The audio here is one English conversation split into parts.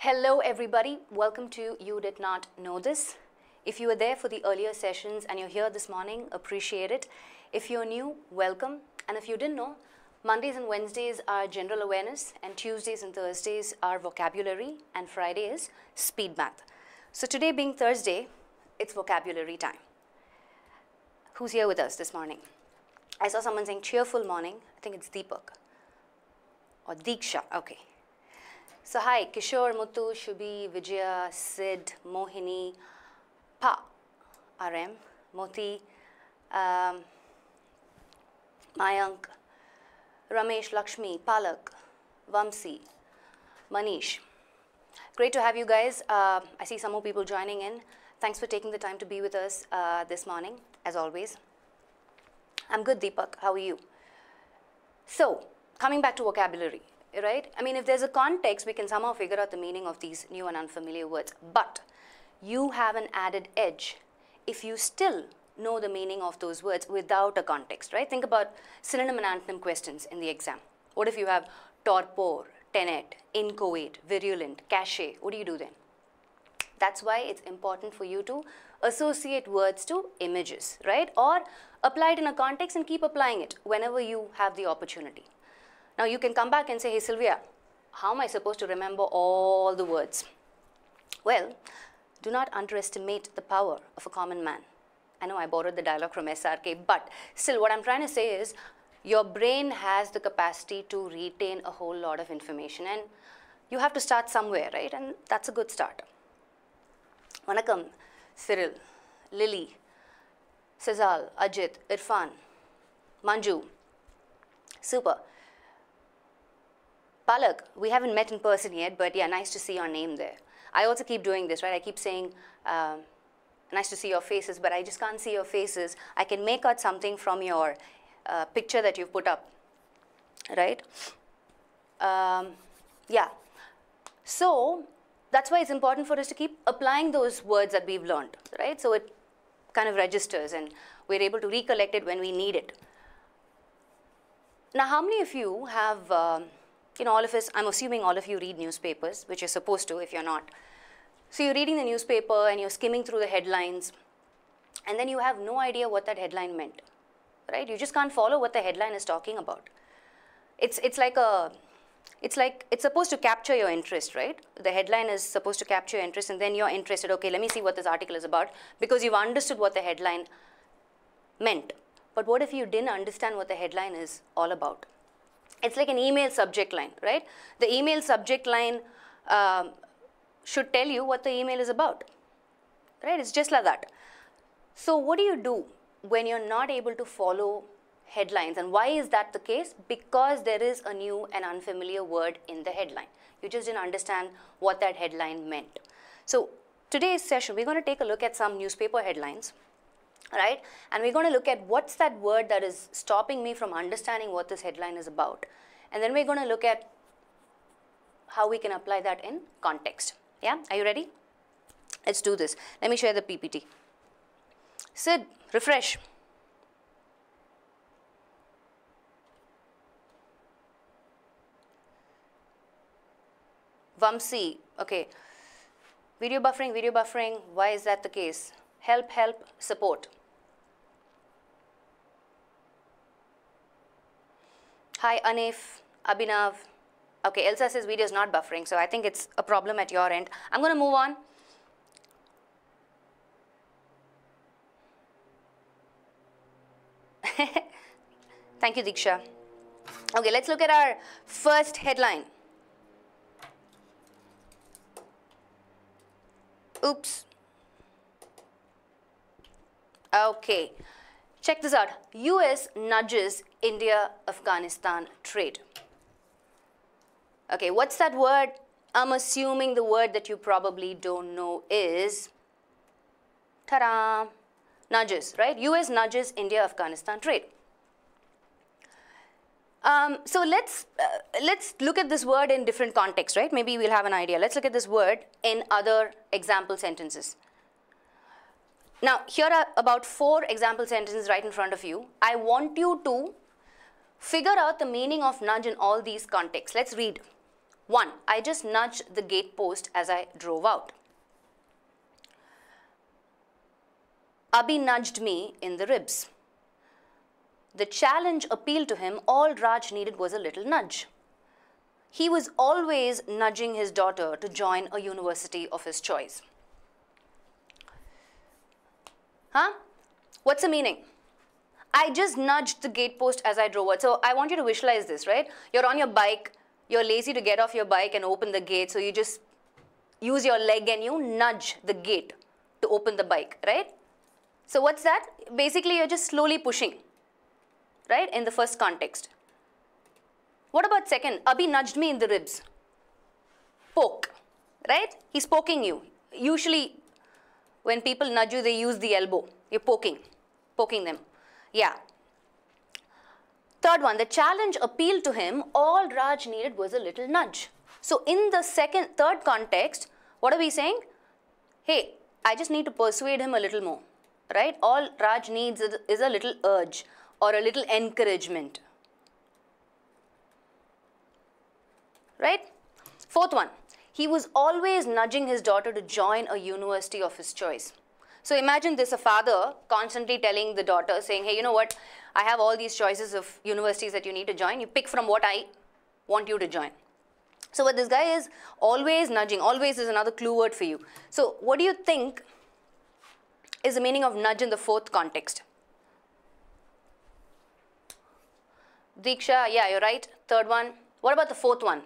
Hello everybody, welcome to You Did Not Know This. If you were there for the earlier sessions and you're here this morning, appreciate it. If you're new, welcome. And if you didn't know, Mondays and Wednesdays are general awareness and Tuesdays and Thursdays are vocabulary and Friday is speed math. So today being Thursday, it's vocabulary time. Who's here with us this morning? I saw someone saying cheerful morning. I think it's Deepak or Deeksha. Okay, so hi, Kishore, Mutu, Shubhi, Vijaya, Sid, Mohini, Pa, RM, Moti, um, Mayank, Ramesh, Lakshmi, Palak, Vamsi, Manish. Great to have you guys. Uh, I see some more people joining in. Thanks for taking the time to be with us uh, this morning, as always. I'm good, Deepak. How are you? So, coming back to vocabulary right? I mean, if there's a context, we can somehow figure out the meaning of these new and unfamiliar words. But you have an added edge if you still know the meaning of those words without a context, right? Think about synonym and antonym questions in the exam. What if you have torpor, tenet, inchoate, virulent, cachet? What do you do then? That's why it's important for you to associate words to images, right? Or apply it in a context and keep applying it whenever you have the opportunity. Now you can come back and say, hey, Sylvia, how am I supposed to remember all the words? Well, do not underestimate the power of a common man. I know I borrowed the dialogue from SRK, but still what I'm trying to say is your brain has the capacity to retain a whole lot of information and you have to start somewhere, right? And that's a good start. Vanakkam, Cyril, Lily, Sezal, Ajit, Irfan, Manju. Super. Palak, we haven't met in person yet, but yeah, nice to see your name there. I also keep doing this, right? I keep saying, um, nice to see your faces, but I just can't see your faces. I can make out something from your uh, picture that you've put up, right? Um, yeah. So that's why it's important for us to keep applying those words that we've learned, right? So it kind of registers and we're able to recollect it when we need it. Now, how many of you have um, you know, all of us, I'm assuming all of you read newspapers, which you're supposed to if you're not. So you're reading the newspaper and you're skimming through the headlines, and then you have no idea what that headline meant, right? You just can't follow what the headline is talking about. It's, it's like a, it's like, it's supposed to capture your interest, right? The headline is supposed to capture your interest, and then you're interested, okay, let me see what this article is about, because you've understood what the headline meant. But what if you didn't understand what the headline is all about? it's like an email subject line, right? The email subject line um, should tell you what the email is about, right? It's just like that. So what do you do when you're not able to follow headlines and why is that the case? Because there is a new and unfamiliar word in the headline. You just didn't understand what that headline meant. So today's session, we're going to take a look at some newspaper headlines right? And we're going to look at what's that word that is stopping me from understanding what this headline is about. And then we're going to look at how we can apply that in context. Yeah, are you ready? Let's do this. Let me share the PPT. Sid, refresh. Vamsi, okay. Video buffering, video buffering, why is that the case? Help, help, support. Hi Anif, Abhinav. Okay, Elsa says video is not buffering, so I think it's a problem at your end. I'm going to move on. Thank you, Diksha. Okay, let's look at our first headline. Oops. Okay. Check this out. US nudges India-Afghanistan trade. Okay, what's that word? I'm assuming the word that you probably don't know is, ta-da, nudges, right? US nudges India-Afghanistan trade. Um, so let's, uh, let's look at this word in different contexts, right? Maybe we'll have an idea. Let's look at this word in other example sentences. Now, here are about four example sentences right in front of you. I want you to figure out the meaning of nudge in all these contexts. Let's read. 1. I just nudged the gatepost as I drove out. Abhi nudged me in the ribs. The challenge appealed to him. All Raj needed was a little nudge. He was always nudging his daughter to join a university of his choice. Huh? What's the meaning? I just nudged the gatepost as I drove. So I want you to visualize this, right? You're on your bike. You're lazy to get off your bike and open the gate. So you just use your leg and you nudge the gate to open the bike, right? So what's that? Basically, you're just slowly pushing, right? In the first context. What about second? Abhi nudged me in the ribs. Poke, right? He's poking you. Usually when people nudge you, they use the elbow. You're poking, poking them. Yeah. Third one, the challenge appealed to him. All Raj needed was a little nudge. So in the second, third context, what are we saying? Hey, I just need to persuade him a little more, right? All Raj needs is a little urge or a little encouragement, right? Fourth one, he was always nudging his daughter to join a university of his choice. So imagine this, a father constantly telling the daughter, saying, hey, you know what, I have all these choices of universities that you need to join. You pick from what I want you to join. So what this guy is always nudging, always is another clue word for you. So what do you think is the meaning of nudge in the fourth context? Diksha, yeah, you're right. Third one. What about the fourth one?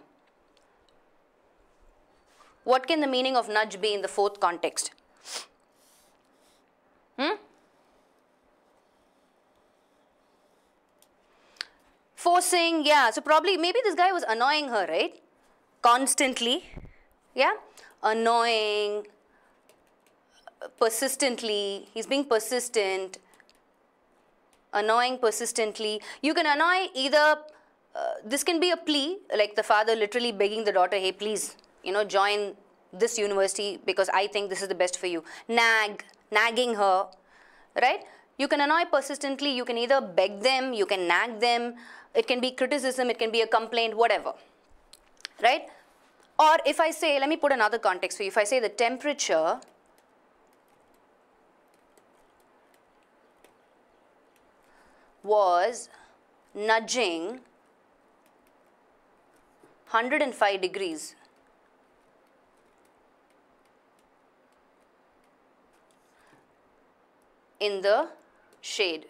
What can the meaning of nudge be in the fourth context? Hmm? Forcing, yeah. So probably, maybe this guy was annoying her, right? Constantly, yeah. Annoying, persistently. He's being persistent. Annoying persistently. You can annoy either uh, this can be a plea, like the father literally begging the daughter, hey, please, you know, join this university because I think this is the best for you. Nag, nagging her, right? You can annoy persistently, you can either beg them, you can nag them, it can be criticism, it can be a complaint, whatever, right? Or if I say, let me put another context for you, if I say the temperature was nudging 105 degrees in the shade.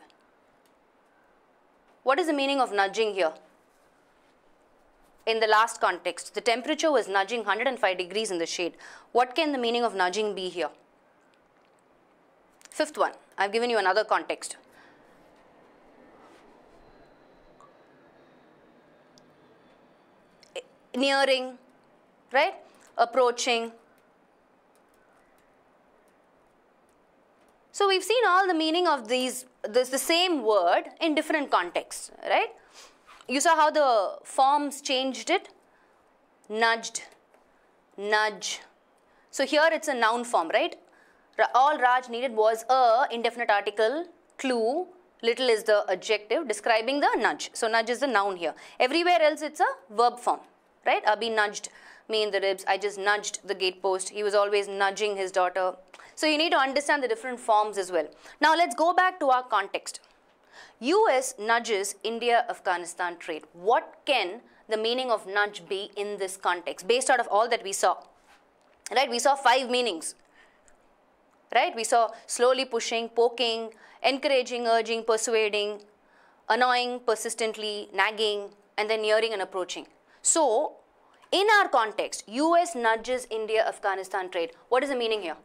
What is the meaning of nudging here? In the last context, the temperature was nudging 105 degrees in the shade. What can the meaning of nudging be here? Fifth one, I've given you another context. Nearing, right? Approaching, So we've seen all the meaning of these, this, the same word in different contexts, right? You saw how the forms changed it, nudged, nudge. So here it's a noun form, right? All Raj needed was a indefinite article, clue, little is the adjective describing the nudge. So nudge is the noun here. Everywhere else it's a verb form, right? Abhi nudged me in the ribs. I just nudged the gatepost. He was always nudging his daughter. So you need to understand the different forms as well. Now let's go back to our context. US nudges India-Afghanistan trade. What can the meaning of nudge be in this context based out of all that we saw? Right, we saw five meanings. Right, we saw slowly pushing, poking, encouraging, urging, persuading, annoying, persistently, nagging, and then nearing and approaching. So in our context, US nudges India Afghanistan trade. What is the meaning here?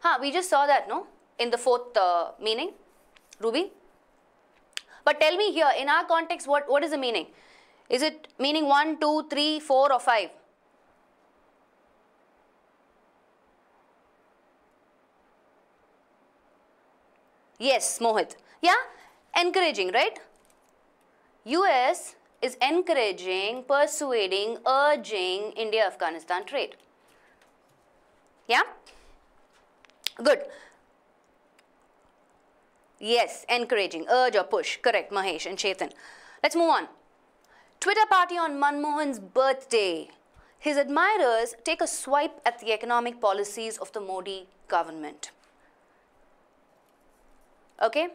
Huh, we just saw that, no? In the fourth uh, meaning, Ruby. But tell me here, in our context, what, what is the meaning? Is it meaning 1, 2, 3, 4 or 5? Yes, Mohit. Yeah? encouraging, right? US is encouraging, persuading, urging India-Afghanistan trade. Yeah? Good. Yes, encouraging, urge or push. Correct, Mahesh and Chetan. Let's move on. Twitter party on Manmohan's birthday. His admirers take a swipe at the economic policies of the Modi government. Okay?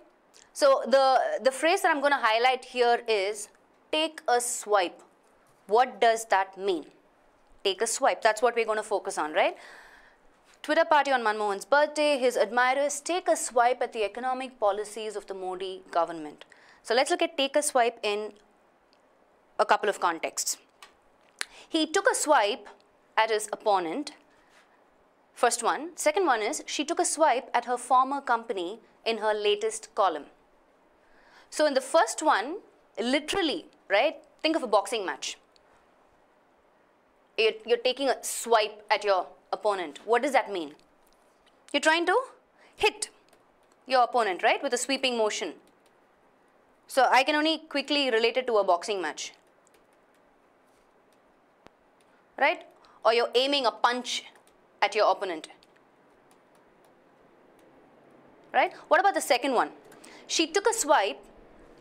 So the, the phrase that I'm going to highlight here is take a swipe. What does that mean? Take a swipe. That's what we're going to focus on, right? Twitter party on Manmohan's birthday, his admirers take a swipe at the economic policies of the Modi government. So let's look at take a swipe in a couple of contexts. He took a swipe at his opponent, first one. Second one is she took a swipe at her former company in her latest column. So in the first one, literally, right, think of a boxing match. You're, you're taking a swipe at your opponent. What does that mean? You're trying to hit your opponent, right, with a sweeping motion. So I can only quickly relate it to a boxing match. Right? Or you're aiming a punch at your opponent. Right? What about the second one? She took a swipe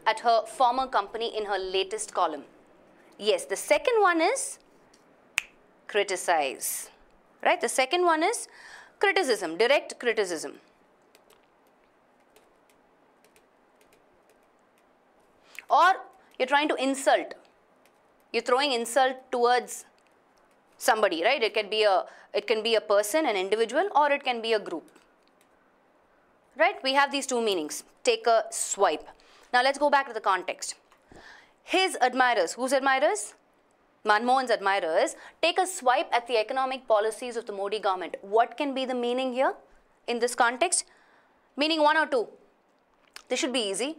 at her former company in her latest column. Yes, the second one is criticize, right? The second one is criticism, direct criticism. Or you're trying to insult. You're throwing insult towards somebody, right? It can be a, it can be a person, an individual, or it can be a group. Right? We have these two meanings. Take a swipe. Now let's go back to the context. His admirers, whose admirers? Manmohan's admirers take a swipe at the economic policies of the Modi government. What can be the meaning here in this context? Meaning one or two. This should be easy.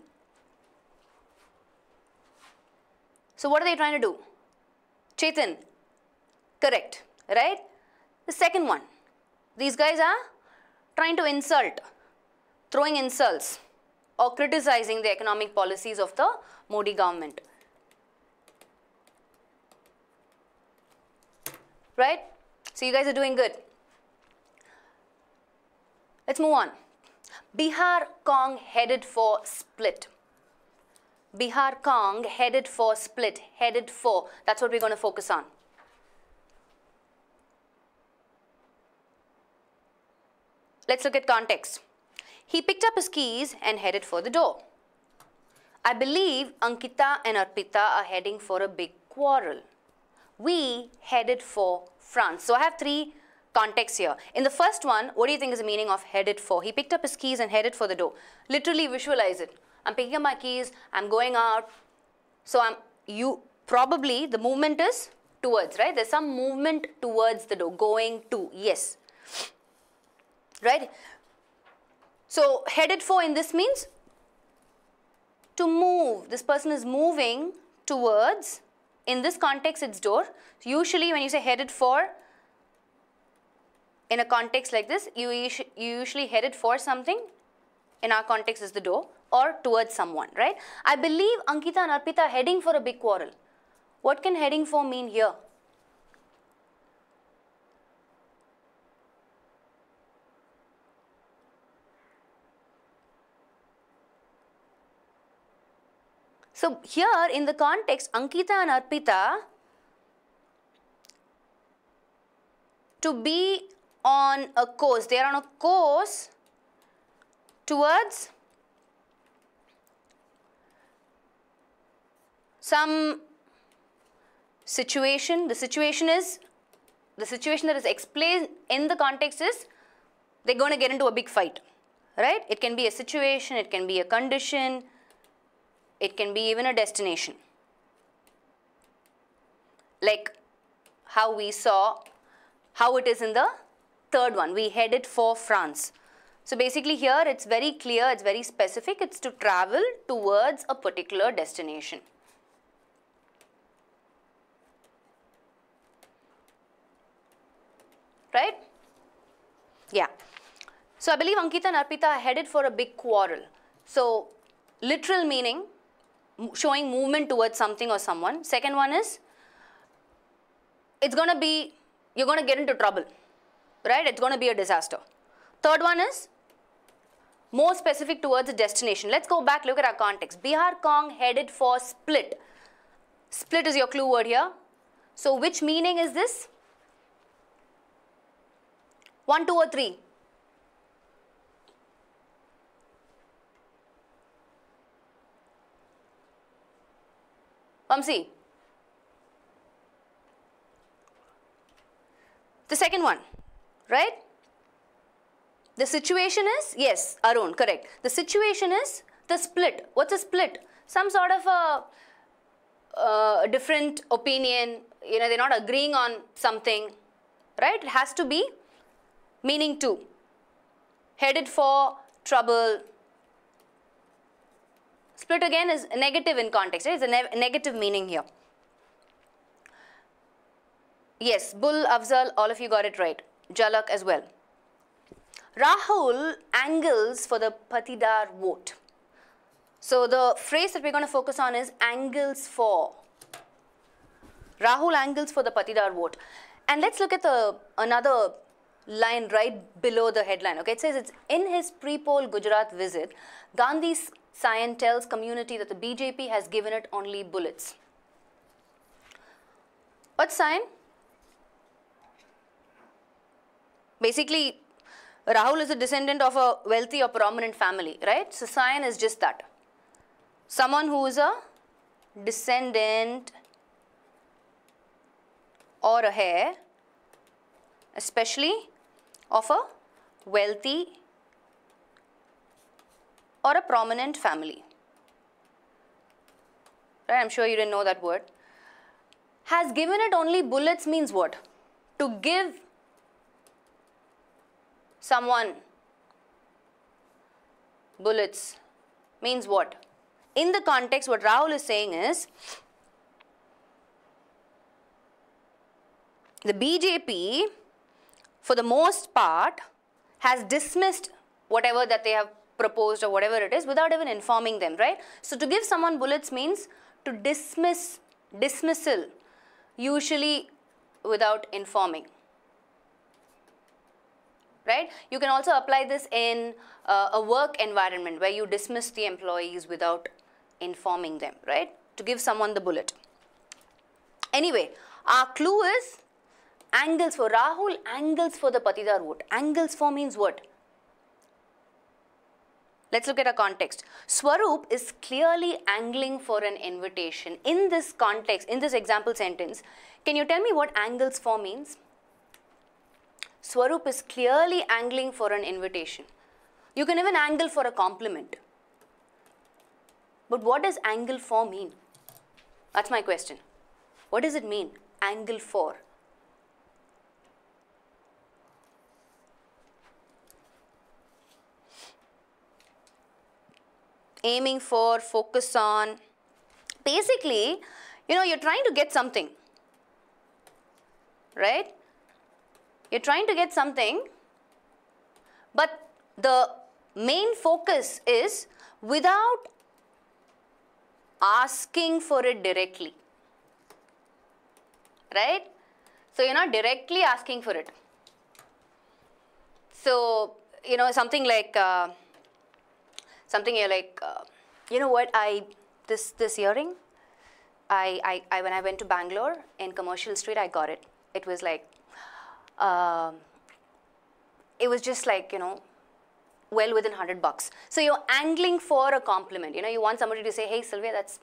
So what are they trying to do? Chetan, correct, right? The second one, these guys are trying to insult, throwing insults or criticizing the economic policies of the Modi government. Right? So you guys are doing good. Let's move on. Bihar Kong headed for split. Bihar Kong headed for split, headed for. That's what we're going to focus on. Let's look at context. He picked up his keys and headed for the door. I believe Ankita and Arpita are heading for a big quarrel. We headed for France. So I have three contexts here. In the first one, what do you think is the meaning of headed for? He picked up his keys and headed for the door. Literally visualize it. I'm picking up my keys, I'm going out. So I'm you probably the movement is towards, right? There's some movement towards the door, going to, yes. Right? So, headed for in this means to move. This person is moving towards, in this context it's door. Usually when you say headed for, in a context like this, you, you usually headed for something. In our context is the door or towards someone, right? I believe Ankita and Arpita are heading for a big quarrel. What can heading for mean here? So here in the context, Ankita and Arpita, to be on a course, they are on a course towards some situation. The situation is, the situation that is explained in the context is, they're going to get into a big fight, right? It can be a situation, it can be a condition, it can be even a destination. Like how we saw, how it is in the third one. We headed for France. So basically here it's very clear, it's very specific. It's to travel towards a particular destination. Right? Yeah. So I believe Ankita and Arpita headed for a big quarrel. So literal meaning showing movement towards something or someone. Second one is it's going to be, you're going to get into trouble, right? It's going to be a disaster. Third one is more specific towards a destination. Let's go back, look at our context. Bihar Kong headed for split. Split is your clue word here. So which meaning is this? 1, 2 or 3? Vamsi. Um, the second one, right? The situation is, yes, Arun, correct. The situation is the split. What's a split? Some sort of a different opinion, you know, they're not agreeing on something, right? It has to be meaning to, headed for trouble, Split again is negative in context. Right? It's a ne negative meaning here. Yes, Bull, Afzal, all of you got it right. Jalak as well. Rahul angles for the Patidar vote. So the phrase that we're going to focus on is angles for. Rahul angles for the Patidar vote. And let's look at the another line right below the headline. Okay, it says it's in his pre-poll Gujarat visit, Gandhi's Sayan tells community that the BJP has given it only bullets. What Sayan? Basically, Rahul is a descendant of a wealthy or prominent family, right? So Sayan is just that. Someone who is a descendant or a heir, especially of a wealthy or a prominent family. Right, I'm sure you didn't know that word. Has given it only bullets means what? To give someone bullets means what? In the context, what Rahul is saying is the BJP, for the most part, has dismissed whatever that they have proposed or whatever it is without even informing them, right? So to give someone bullets means to dismiss, dismissal, usually without informing right? You can also apply this in uh, a work environment where you dismiss the employees without informing them, right? To give someone the bullet. Anyway, our clue is angles for Rahul, angles for the Patidar vote. Angles for means what? Let's look at a context. Swaroop is clearly angling for an invitation. In this context, in this example sentence, can you tell me what angles for means? Swaroop is clearly angling for an invitation. You can even angle for a compliment. But what does angle for mean? That's my question. What does it mean? Angle for. aiming for, focus on. Basically, you know, you're trying to get something, right? You're trying to get something, but the main focus is without asking for it directly, right? So, you're not directly asking for it. So, you know, something like, uh, something you're like, uh, you know what, I this this earring, I, I, I when I went to Bangalore in Commercial Street, I got it. It was like, uh, it was just like you know, well within hundred bucks. So you're angling for a compliment. You know, you want somebody to say, hey Sylvia, that's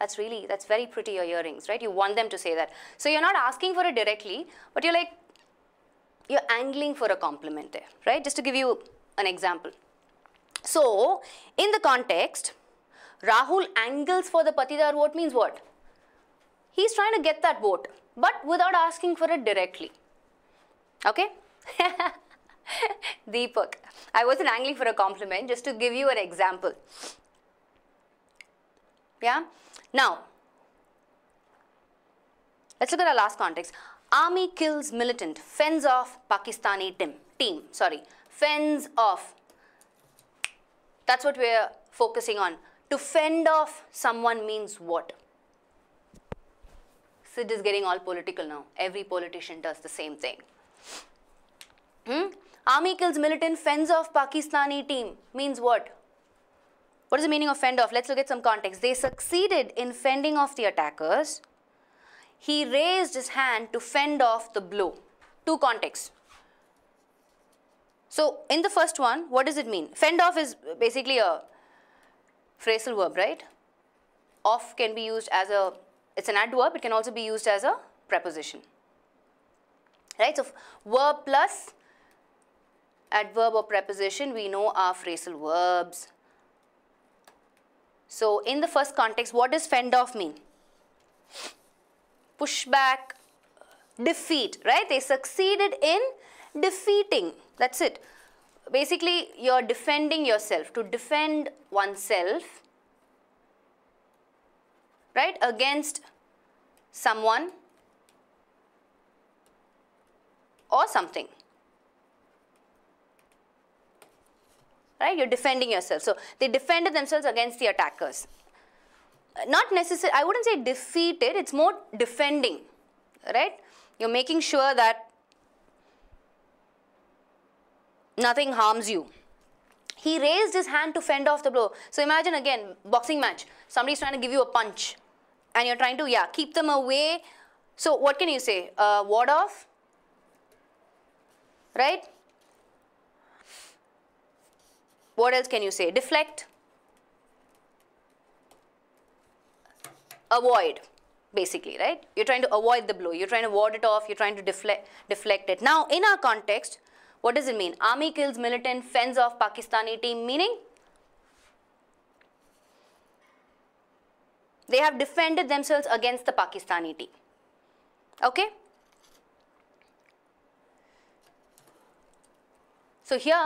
that's really that's very pretty your earrings, right? You want them to say that. So you're not asking for it directly, but you're like, you're angling for a compliment there, right? Just to give you an example. So, in the context, Rahul angles for the Patidar vote means what? He's trying to get that vote, but without asking for it directly. Okay? Deepak, I wasn't angling for a compliment, just to give you an example. Yeah? Now, let's look at our last context. Army kills militant, fends off Pakistani team. Team, sorry, fends off that's what we're focusing on. To fend off someone means what? Sid is getting all political now. Every politician does the same thing. Hmm? Army kills militant, fends off Pakistani team means what? What is the meaning of fend off? Let's look at some context. They succeeded in fending off the attackers. He raised his hand to fend off the blow. Two contexts. So in the first one, what does it mean? Fend off is basically a phrasal verb, right? Off can be used as a, it's an adverb, it can also be used as a preposition. Right, so verb plus adverb or preposition we know are phrasal verbs. So in the first context, what does fend off mean? Push back, defeat, right? They succeeded in defeating. That's it. Basically, you're defending yourself. To defend oneself, right, against someone or something. Right? You're defending yourself. So, they defended themselves against the attackers. Not necessarily, I wouldn't say defeated, it's more defending, right? You're making sure that nothing harms you. He raised his hand to fend off the blow. So imagine again, boxing match. Somebody's trying to give you a punch and you're trying to, yeah, keep them away. So what can you say? Uh, ward off? Right? What else can you say? Deflect? Avoid basically, right? You're trying to avoid the blow. You're trying to ward it off. You're trying to deflect, deflect it. Now, in our context, what does it mean? Army kills militant, fends off Pakistani team, meaning they have defended themselves against the Pakistani team. Okay? So here,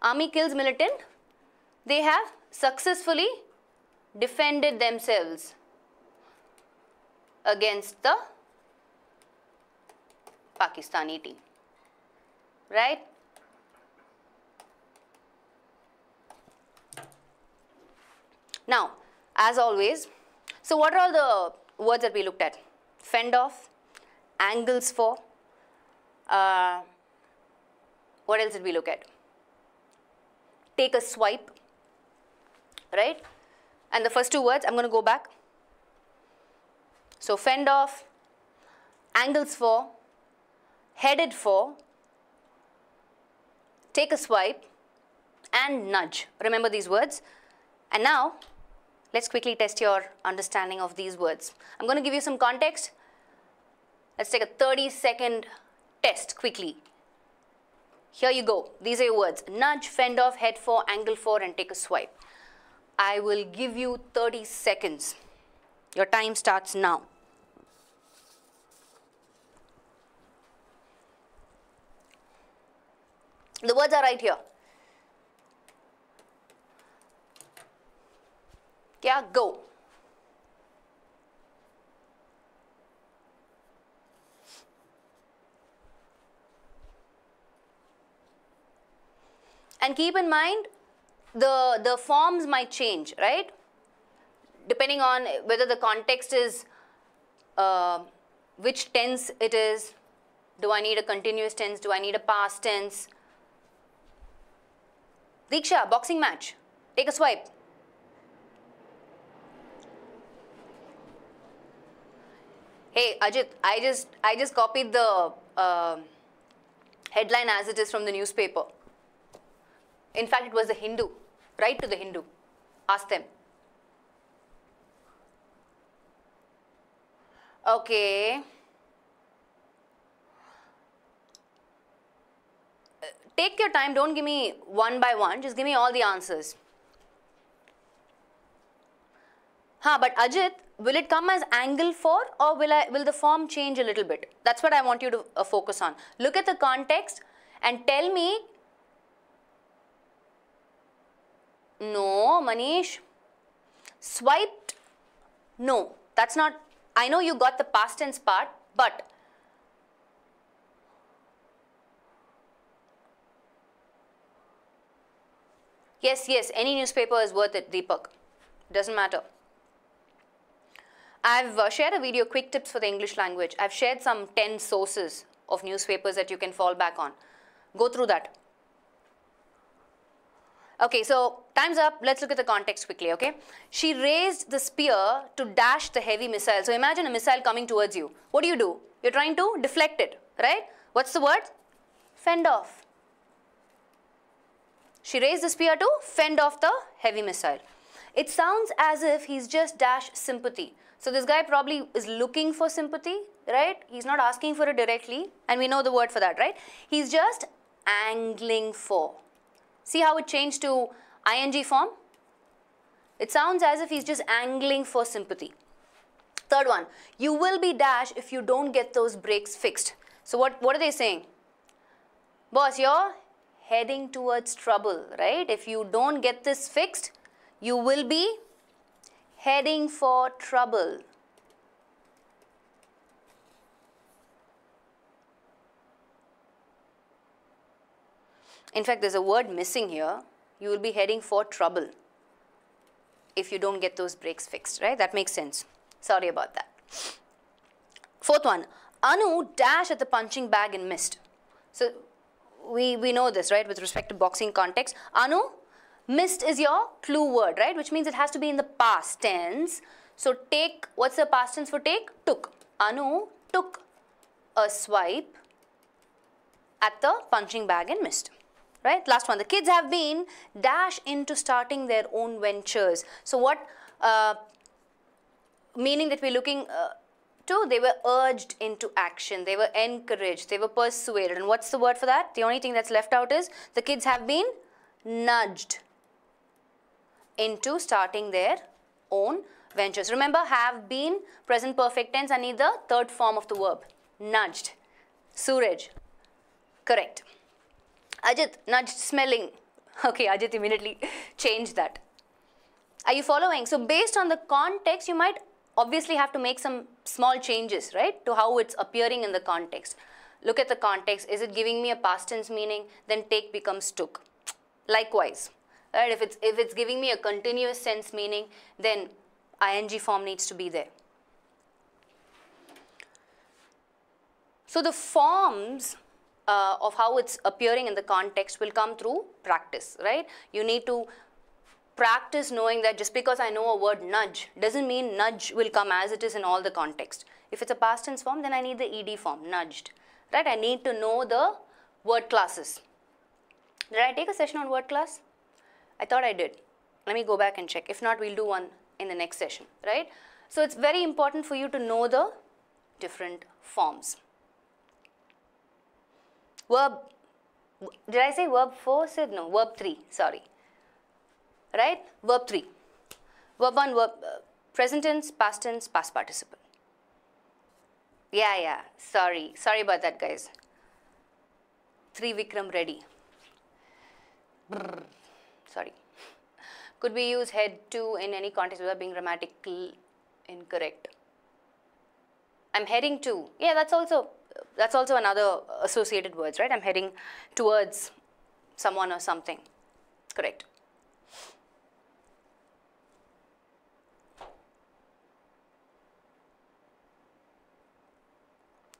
army kills militant. They have successfully defended themselves against the Pakistani team right? Now, as always, so what are all the words that we looked at? Fend off, angles for, uh, what else did we look at? Take a swipe, right? And the first two words, I'm going to go back. So fend off, angles for, headed for, take a swipe and nudge. Remember these words. And now, let's quickly test your understanding of these words. I'm going to give you some context. Let's take a 30 second test quickly. Here you go. These are your words. Nudge, fend off, head for, angle for and take a swipe. I will give you 30 seconds. Your time starts now. The words are right here. Yeah, go. And keep in mind, the, the forms might change, right? Depending on whether the context is, uh, which tense it is, do I need a continuous tense, do I need a past tense, Diksha, boxing match. Take a swipe. Hey, Ajit, I just, I just copied the uh, headline as it is from the newspaper. In fact, it was the Hindu. Write to the Hindu. Ask them. Okay. take your time. Don't give me one by one. Just give me all the answers. Ha, but Ajit, will it come as angle 4 or will, I, will the form change a little bit? That's what I want you to uh, focus on. Look at the context and tell me. No, Manish. Swiped? No, that's not. I know you got the past tense part, but Yes, yes, any newspaper is worth it, Deepak. Doesn't matter. I've uh, shared a video, quick tips for the English language. I've shared some 10 sources of newspapers that you can fall back on. Go through that. Okay, so time's up. Let's look at the context quickly, okay? She raised the spear to dash the heavy missile. So imagine a missile coming towards you. What do you do? You're trying to deflect it, right? What's the word? Fend off. She raised the spear to fend off the heavy missile. It sounds as if he's just dash sympathy. So this guy probably is looking for sympathy, right? He's not asking for it directly. And we know the word for that, right? He's just angling for. See how it changed to ing form? It sounds as if he's just angling for sympathy. Third one, you will be dash if you don't get those brakes fixed. So what, what are they saying? Boss, your heading towards trouble, right? If you don't get this fixed, you will be heading for trouble. In fact, there's a word missing here. You will be heading for trouble if you don't get those brakes fixed, right? That makes sense. Sorry about that. Fourth one, Anu dashed at the punching bag and missed. So we, we know this, right, with respect to boxing context. Anu, missed is your clue word, right, which means it has to be in the past tense. So take, what's the past tense for take? Took. Anu took a swipe at the punching bag and missed. Right? Last one. The kids have been dash into starting their own ventures. So what uh, meaning that we're looking uh, Two, they were urged into action. They were encouraged. They were persuaded. And what's the word for that? The only thing that's left out is the kids have been nudged into starting their own ventures. Remember, have been, present perfect tense, I need the third form of the verb. Nudged. Suraj. Correct. Ajit, nudged smelling. Okay, Ajit immediately changed that. Are you following? So, based on the context, you might obviously have to make some small changes, right, to how it's appearing in the context. Look at the context. Is it giving me a past tense meaning? Then take becomes took. Likewise, right, if it's, if it's giving me a continuous sense meaning, then ing form needs to be there. So the forms uh, of how it's appearing in the context will come through practice, right? You need to practice knowing that just because I know a word nudge doesn't mean nudge will come as it is in all the context. If it's a past tense form, then I need the ed form, nudged. Right? I need to know the word classes. Did I take a session on word class? I thought I did. Let me go back and check. If not, we'll do one in the next session, right? So it's very important for you to know the different forms. Verb, did I say verb 4? Said no, verb 3, sorry right? Verb 3. Verb 1, verb, uh, present tense, past tense, past participle. Yeah, yeah, sorry. Sorry about that, guys. 3 Vikram ready. Brr. Sorry. Could we use head to in any context without being grammatically incorrect? I'm heading to. Yeah, that's also that's also another associated words, right? I'm heading towards someone or something. Correct.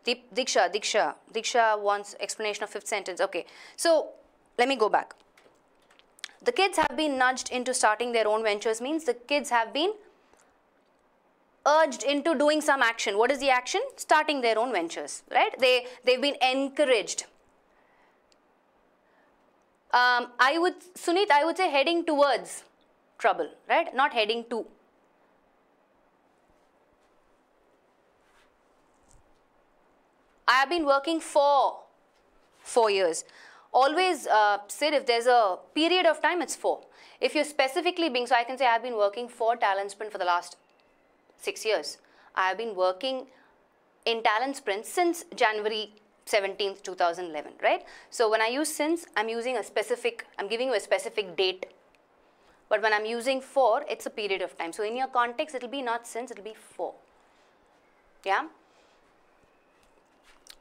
Deep, Diksha, Diksha, Diksha wants explanation of fifth sentence. Okay, so let me go back. The kids have been nudged into starting their own ventures means the kids have been urged into doing some action. What is the action? Starting their own ventures, right? They, they've been encouraged. Um, I would, Sunit, I would say heading towards trouble, right? Not heading to I have been working for four years. Always uh, Sid, if there's a period of time, it's four. If you're specifically being, so I can say I've been working for Talent Sprint for the last six years. I have been working in Talent Sprint since January 17th, 2011, right? So when I use since, I'm using a specific, I'm giving you a specific date. But when I'm using for, it's a period of time. So in your context, it'll be not since, it'll be for. Yeah?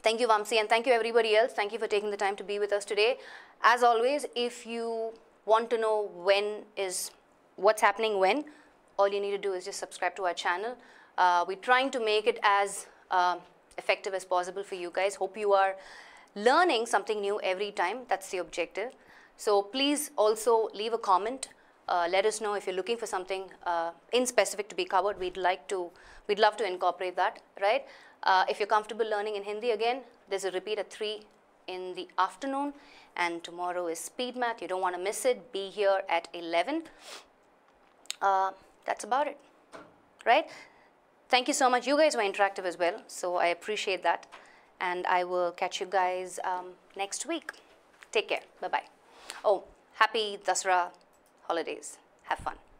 Thank you, Vamsi, and thank you, everybody else. Thank you for taking the time to be with us today. As always, if you want to know when is what's happening when, all you need to do is just subscribe to our channel. Uh, we're trying to make it as uh, effective as possible for you guys. Hope you are learning something new every time. That's the objective. So please also leave a comment. Uh, let us know if you're looking for something uh, in specific to be covered. We'd like to, we'd love to incorporate that, right? Uh, if you're comfortable learning in Hindi again, there's a repeat at 3 in the afternoon and tomorrow is speed math. You don't want to miss it. Be here at 11. Uh, that's about it, right? Thank you so much. You guys were interactive as well, so I appreciate that. And I will catch you guys um, next week. Take care. Bye-bye. Oh, happy Dasra holidays. Have fun.